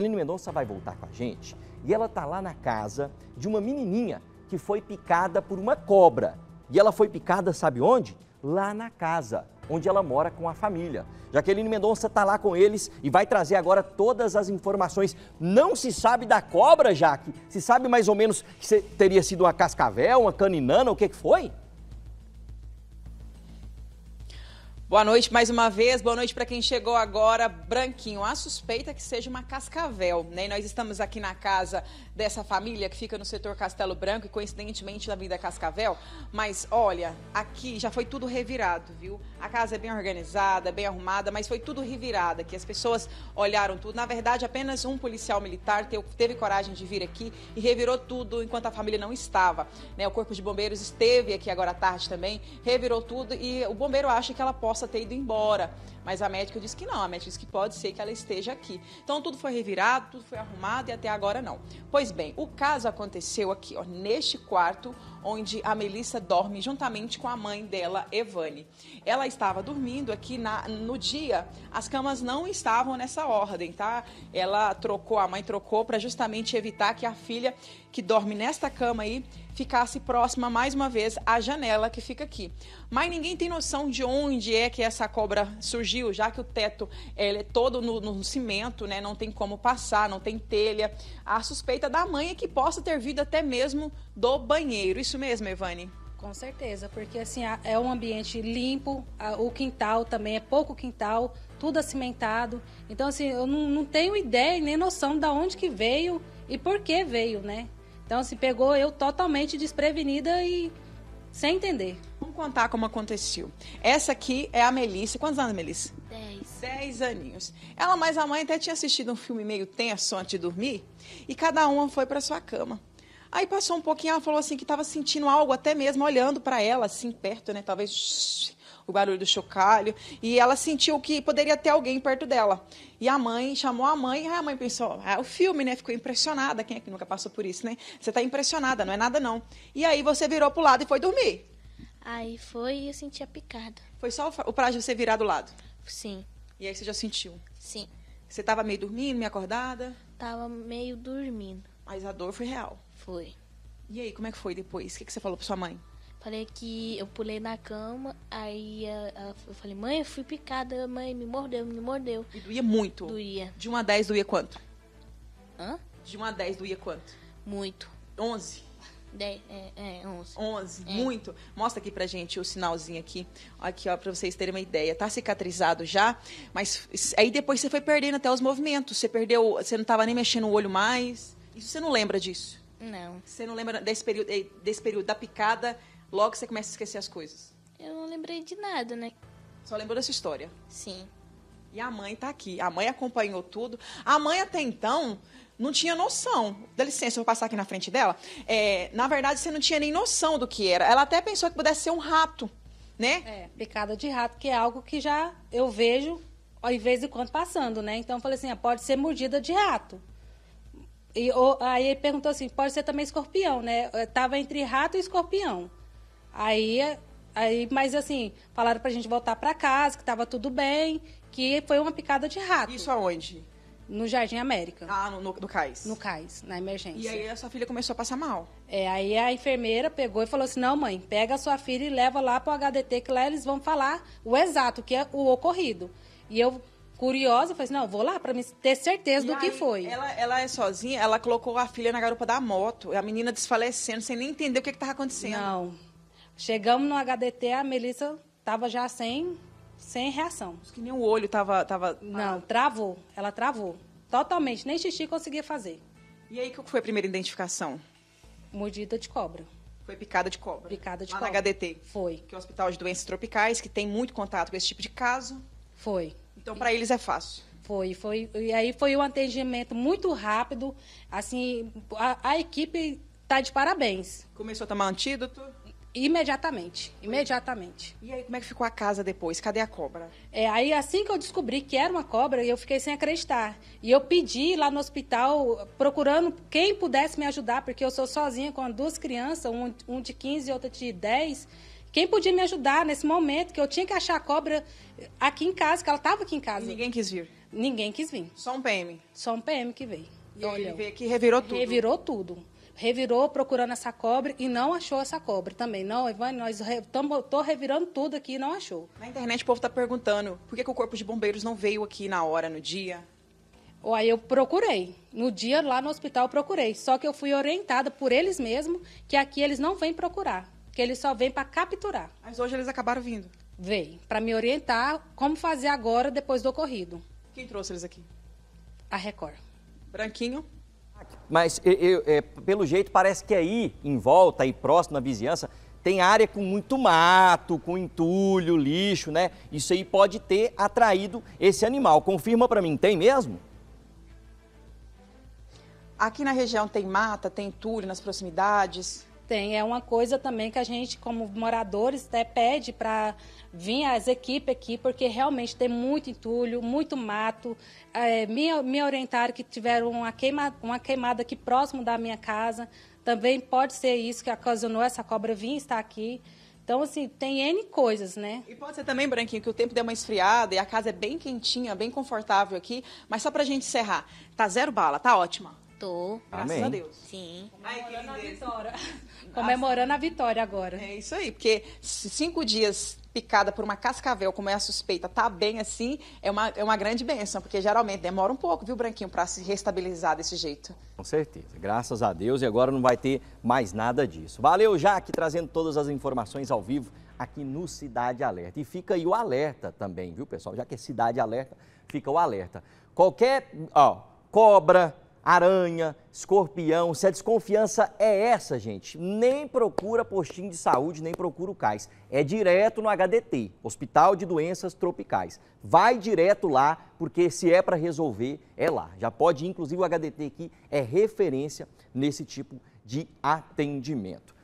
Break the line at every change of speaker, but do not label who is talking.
Lino Mendonça vai voltar com a gente e ela tá lá na casa de uma menininha que foi picada por uma cobra. E ela foi picada, sabe onde? Lá na casa, onde ela mora com a família. Jaqueline Mendonça está lá com eles e vai trazer agora todas as informações. Não se sabe da cobra, Jaque. Se sabe mais ou menos que teria sido uma cascavel, uma caninana, o que, que foi?
Boa noite mais uma vez, boa noite para quem chegou agora. Branquinho, a suspeita que seja uma cascavel, né? E nós estamos aqui na casa dessa família que fica no setor Castelo Branco e coincidentemente na Avenida Cascavel. Mas olha, aqui já foi tudo revirado, viu? A casa é bem organizada, bem arrumada, mas foi tudo revirada, que as pessoas olharam tudo. Na verdade, apenas um policial militar teve coragem de vir aqui e revirou tudo enquanto a família não estava. Né? O Corpo de Bombeiros esteve aqui agora à tarde também, revirou tudo e o bombeiro acha que ela possa possa ter ido embora. Mas a médica disse que não, a médica disse que pode ser que ela esteja aqui. Então tudo foi revirado, tudo foi arrumado e até agora não. Pois bem, o caso aconteceu aqui, ó, neste quarto onde a Melissa dorme juntamente com a mãe dela, Evane. Ela estava dormindo aqui na, no dia, as camas não estavam nessa ordem, tá? Ela trocou, a mãe trocou para justamente evitar que a filha que dorme nesta cama aí ficasse próxima mais uma vez à janela que fica aqui. Mas ninguém tem noção de onde é que essa cobra surgiu, já que o teto é todo no, no, cimento, né? Não tem como passar, não tem telha. A suspeita da mãe é que possa ter vindo até mesmo do banheiro. Isso isso mesmo, Evane?
Com certeza, porque assim é um ambiente limpo, o quintal também é pouco quintal, tudo acimentado. Então assim, eu não, não tenho ideia nem noção da onde que veio e por que veio, né? Então assim, pegou eu totalmente
desprevenida e sem entender. Vamos contar como aconteceu. Essa aqui é a Melissa. Quantos anos, Melissa? Dez. Dez aninhos. Ela mais a mãe até tinha assistido um filme meio tenso antes de dormir e cada uma foi para sua cama. Aí passou um pouquinho, ela falou assim que estava sentindo algo até mesmo olhando para ela, assim, perto, né? Talvez o barulho do chocalho. E ela sentiu que poderia ter alguém perto dela. E a mãe chamou a mãe, a mãe pensou, ah, é o filme, né? Ficou impressionada. Quem é que nunca passou por isso, né? Você está impressionada, não é nada não. E aí você virou pro lado e foi dormir. Aí foi e eu senti a picada. Foi só o prazo de você virar do lado? Sim. E aí você já sentiu? Sim. Você estava meio dormindo, meio acordada? Tava meio dormindo. Mas a dor foi real. Foi. E aí, como é que foi depois? O que, que você falou pra sua mãe?
Falei que eu pulei na cama, aí eu falei, mãe, eu fui picada, mãe, me mordeu, me mordeu. E doía muito? Doía.
De 1 a 10 doía quanto? Hã? De 1 a 10 doía quanto? Muito. 11? 10, é, é, 11. 11, é. muito. Mostra aqui pra gente o sinalzinho aqui, aqui ó, pra vocês terem uma ideia. Tá cicatrizado já, mas aí depois você foi perdendo até os movimentos, você perdeu, você não tava nem mexendo o olho mais. Isso você não lembra disso? Não. Você não lembra desse período, eh, desse período da picada, logo você começa a esquecer as coisas? Eu não lembrei de nada, né? Só lembrou dessa história? Sim. E a mãe tá aqui. A mãe acompanhou tudo. A mãe até então não tinha noção. Dá licença, eu vou passar aqui na frente dela. É, na verdade, você não tinha nem noção do que era. Ela até pensou que pudesse ser um rato, né? É, picada de rato, que é algo
que já eu vejo de vez em quando passando, né? Então eu falei assim, ah, pode ser mordida de rato. E ou, aí ele perguntou assim, pode ser também escorpião, né? Eu tava entre rato e escorpião. Aí, aí mas assim, falaram pra gente voltar pra casa, que tava tudo bem, que foi uma picada de rato. Isso aonde? No Jardim América.
Ah, no, no, no cais. No cais, na emergência. E aí a sua filha começou a passar mal.
É, aí a enfermeira pegou e falou assim: não, mãe, pega a sua filha e leva lá pro HDT, que lá eles vão falar o exato, que é o ocorrido. E eu curiosa, falei assim, não, vou lá para ter certeza e do aí, que foi. Ela,
ela é sozinha, ela colocou a filha na garupa da moto, a menina desfalecendo, sem nem entender o que estava acontecendo. Não. Chegamos no HDT, a Melissa estava já sem,
sem reação. Acho que nem o olho estava... Tava... Não, travou, ela travou. Totalmente, nem
xixi conseguia fazer. E aí, qual foi a primeira identificação? Mordida de cobra. Foi picada de cobra. Picada de lá cobra. na HDT. Foi. Que é o Hospital de Doenças Tropicais, que tem muito contato com esse tipo de caso. Foi. Então, para eles é fácil. Foi, foi. E aí foi um atendimento
muito rápido. Assim, a, a equipe tá de parabéns. Começou a tomar antídoto? Imediatamente, imediatamente. E aí, como é que ficou a casa depois? Cadê a cobra? É, aí assim que eu descobri que era uma cobra, eu fiquei sem acreditar. E eu pedi lá no hospital, procurando quem pudesse me ajudar, porque eu sou sozinha com duas crianças, um, um de 15 e outra de 10. Quem podia me ajudar nesse momento que eu tinha que achar a cobra aqui em casa, que ela estava aqui em casa. ninguém quis vir. Ninguém quis vir. Só um PM. Só um PM que veio. E Olha, ele veio aqui revirou tudo. Revirou tudo. Revirou procurando essa cobra e não achou essa cobra também. Não, Ivane, nós estamos re, revirando tudo aqui e não achou.
Na internet o povo está perguntando por que, que o corpo de bombeiros não veio aqui na hora, no dia?
Aí eu procurei. No dia lá no hospital eu procurei. Só que eu fui orientada por eles mesmos que aqui eles não vêm procurar que eles só vêm para capturar. Mas hoje eles acabaram vindo? Veio, para me orientar como fazer agora, depois do ocorrido. Quem trouxe eles aqui? A Record.
Branquinho?
Mas eu, eu, é, pelo jeito parece que aí, em volta, aí próximo, na vizinhança, tem área com muito mato, com entulho, lixo, né? Isso aí pode ter atraído esse animal. Confirma para mim, tem mesmo?
Aqui na região tem mata, tem entulho nas proximidades. Tem, é uma
coisa também que a gente, como moradores, até pede para vir as equipes aqui, porque realmente tem muito entulho, muito mato. É, me, me orientaram que tiveram uma queimada, uma queimada aqui próximo da minha casa. Também pode ser isso que ocasionou
essa cobra vir estar aqui. Então, assim, tem N coisas, né? E pode ser também, Branquinho, que o tempo deu uma esfriada e a casa é bem quentinha, bem confortável aqui. Mas só para a gente encerrar, tá zero bala, tá ótima. Tô. Graças Amém. a Deus. Sim. Comemorando a vitória. Comemorando a vitória agora. É isso aí, porque cinco dias picada por uma cascavel, como é a suspeita, tá bem assim, é uma, é uma grande benção, porque geralmente demora um pouco, viu, Branquinho, para se restabilizar desse jeito.
Com certeza, graças a Deus, e agora não vai ter mais nada disso. Valeu, Jaque, trazendo todas as informações ao vivo aqui no Cidade Alerta. E fica aí o alerta também, viu, pessoal? Já que é Cidade Alerta, fica o alerta. Qualquer, ó, cobra, aranha, escorpião. Se a desconfiança é essa, gente, nem procura postinho de saúde, nem procura o CAIS. É direto no HDT, Hospital de Doenças Tropicais. Vai direto lá, porque se é para resolver, é lá. Já pode, inclusive, o HDT aqui é referência nesse tipo de atendimento.